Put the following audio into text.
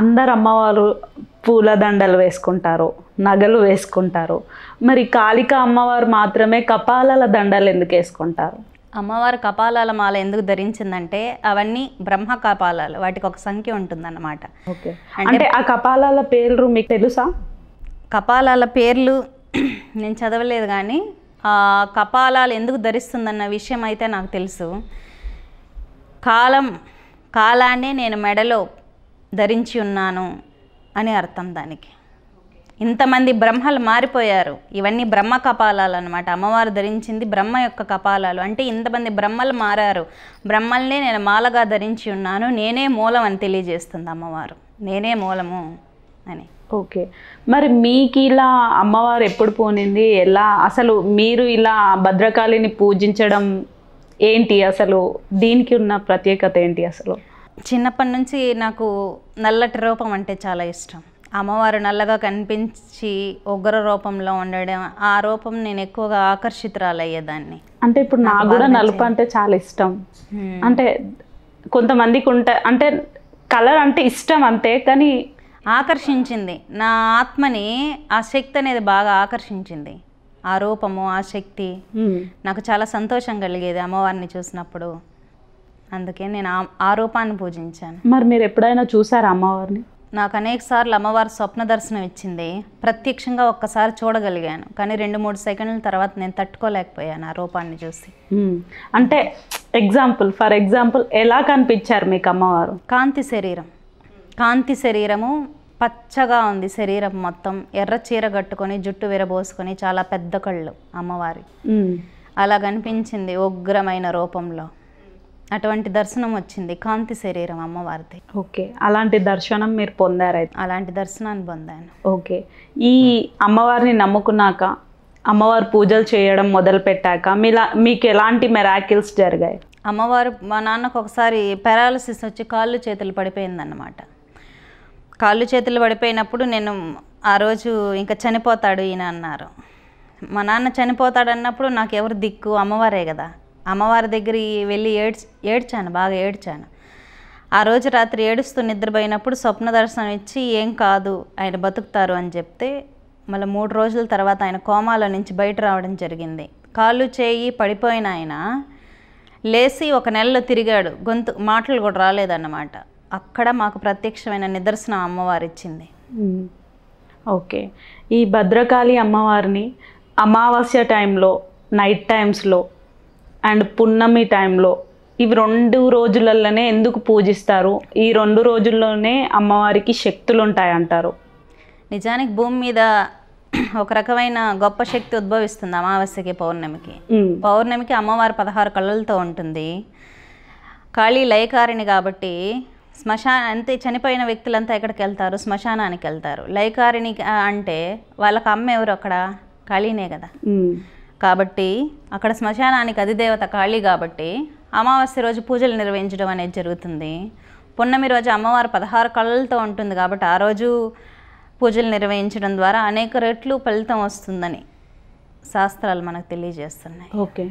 అందరు అమ్మవారు పూలదండలు వేసుకుంటారు నగలు వేసుకుంటారు మరి కాళిక అమ్మవారు మాత్రమే కపాలాల దండలు ఎందుకు వేసుకుంటారు అమ్మవారు కపాలాల మాల ఎందుకు ధరించిందంటే అవన్నీ బ్రహ్మ కపాలాలు వాటికి ఒక సంఖ్య ఉంటుందన్నమాట అంటే ఆ కపాలాల పేర్లు మీకు తెలుసా కపాలాల పేర్లు నేను చదవలేదు కానీ ఆ కపాలాలు ఎందుకు ధరిస్తుందన్న విషయం అయితే నాకు తెలుసు కాలం కాలాన్ని నేను మెడలో ధరించి ఉన్నాను అని అర్థం దానికి ఇంతమంది బ్రహ్మలు మారిపోయారు ఇవన్నీ బ్రహ్మ కపాలాలు అనమాట అమ్మవారు ధరించింది బ్రహ్మ యొక్క కపాలాలు అంటే ఇంతమంది బ్రహ్మలు మారారు బ్రహ్మల్నే నేను మాలగా ధరించి ఉన్నాను నేనే మూలం అని తెలియజేస్తుంది అమ్మవారు నేనే మూలము అని ఓకే మరి మీకు ఇలా అమ్మవారు ఎప్పుడు పోనింది ఎలా అసలు మీరు ఇలా భద్రకాళిని పూజించడం ఏంటి అసలు దీనికి ఉన్న ప్రత్యేకత ఏంటి అసలు చిన్నప్పటి నుంచి నాకు నల్లటి రూపం అంటే చాలా ఇష్టం అమ్మవారు నల్లగా కనిపించి ఉగ్ర రూపంలో ఉండడం ఆ రూపం నేను ఎక్కువగా ఆకర్షితురాలయ్యేదాన్ని అంటే ఇప్పుడు నాకు కూడా నలుపు అంటే చాలా ఇష్టం అంటే కొంతమందికి ఉంట అంటే కలర్ అంటే ఇష్టం అంతే కానీ ఆకర్షించింది నా ఆత్మని ఆ శక్తి అనేది బాగా ఆకర్షించింది ఆ రూపము ఆ శక్తి నాకు చాలా సంతోషం కలిగేది అమ్మవారిని చూసినప్పుడు అందుకే నేను ఆ రూపాన్ని పూజించాను మరి మీరు ఎప్పుడైనా చూసారా అమ్మవారిని నాకు అనేక సార్లు అమ్మవారి స్వప్న దర్శనం ఇచ్చింది ప్రత్యక్షంగా ఒక్కసారి చూడగలిగాను కానీ రెండు మూడు సెకండ్ల తర్వాత నేను తట్టుకోలేకపోయాను ఆ రూపాన్ని చూసి అంటే ఎగ్జాంపుల్ ఫర్ ఎగ్జాంపుల్ ఎలా కనిపించారు మీకు అమ్మవారు కాంతి శరీరం కాంతి శరీరము పచ్చగా ఉంది శరీరం మొత్తం ఎర్ర చీర కట్టుకొని జుట్టు విరబోసుకొని చాలా పెద్ద కళ్ళు అమ్మవారి అలా కనిపించింది ఉగ్రమైన రూపంలో అటువంటి దర్శనం వచ్చింది కాంతి శరీరం అమ్మవారిది ఓకే అలాంటి దర్శనం మీరు పొందారైతే అలాంటి దర్శనాన్ని పొందాను ఓకే ఈ అమ్మవారిని నమ్ముకున్నాక అమ్మవారు పూజలు చేయడం మొదలు పెట్టాక మీలా మీకు ఎలాంటి మెరాకిల్స్ జరిగాయి అమ్మవారు మా నాన్నకు ఒకసారి పెరాలసిస్ వచ్చి కాళ్ళు చేతులు పడిపోయిందన్నమాట కాళ్ళు చేతులు పడిపోయినప్పుడు నేను ఆ రోజు ఇంకా చనిపోతాడు ఈయన అన్నారు మా నాన్న చనిపోతాడన్నప్పుడు నాకు ఎవరు దిక్కు అమ్మవారే కదా అమ్మవారి దగ్గర వెళ్ళి ఏడ్చ ఏడ్చాను బాగా ఏడ్చాను ఆ రోజు రాత్రి ఏడుస్తూ నిద్రపోయినప్పుడు స్వప్న దర్శనం ఇచ్చి ఏం కాదు ఆయన బతుకుతారు అని చెప్తే మళ్ళీ మూడు రోజుల తర్వాత ఆయన కోమాలో నుంచి బయట రావడం జరిగింది కాళ్ళు చేయి పడిపోయిన ఆయన లేచి ఒక నెలలో తిరిగాడు గొంతు మాటలు కూడా రాలేదన్నమాట అక్కడ మాకు ప్రత్యక్షమైన నిదర్శనం అమ్మవారు ఇచ్చింది ఓకే ఈ భద్రకాళి అమ్మవారిని అమావాస్య టైంలో నైట్ టైమ్స్లో అండ్ పున్నమి టైంలో ఇవి రెండు రోజులలోనే ఎందుకు పూజిస్తారు ఈ రెండు రోజుల్లోనే అమ్మవారికి శక్తులు ఉంటాయంటారు నిజానికి భూమి మీద ఒక రకమైన గొప్ప శక్తి ఉద్భవిస్తుంది అమావాస్యకి పౌర్ణమికి పౌర్ణమికి అమ్మవారు పదహారు కళ్ళలతో ఉంటుంది ఖాళీ లయకారిణి కాబట్టి శ్మశాన అంతే చనిపోయిన వ్యక్తులంతా ఎక్కడికి వెళ్తారు శ్మశానానికి వెళ్తారు లయకారిణి అంటే వాళ్ళకి అమ్మ ఎవరు అక్కడ ఖాళీనే కదా కాబట్టి అక్కడ శ్మశానానికి అధిదేవత ఖాళీ కాబట్టి అమావాస్య రోజు పూజలు నిర్వహించడం అనేది జరుగుతుంది పున్నమి రోజు అమ్మవారు పదహారు కళ్ళతో ఉంటుంది కాబట్టి ఆ రోజు పూజలు నిర్వహించడం ద్వారా అనేక రెట్లు ఫలితం వస్తుందని శాస్త్రాలు మనకు తెలియజేస్తున్నాయి ఓకే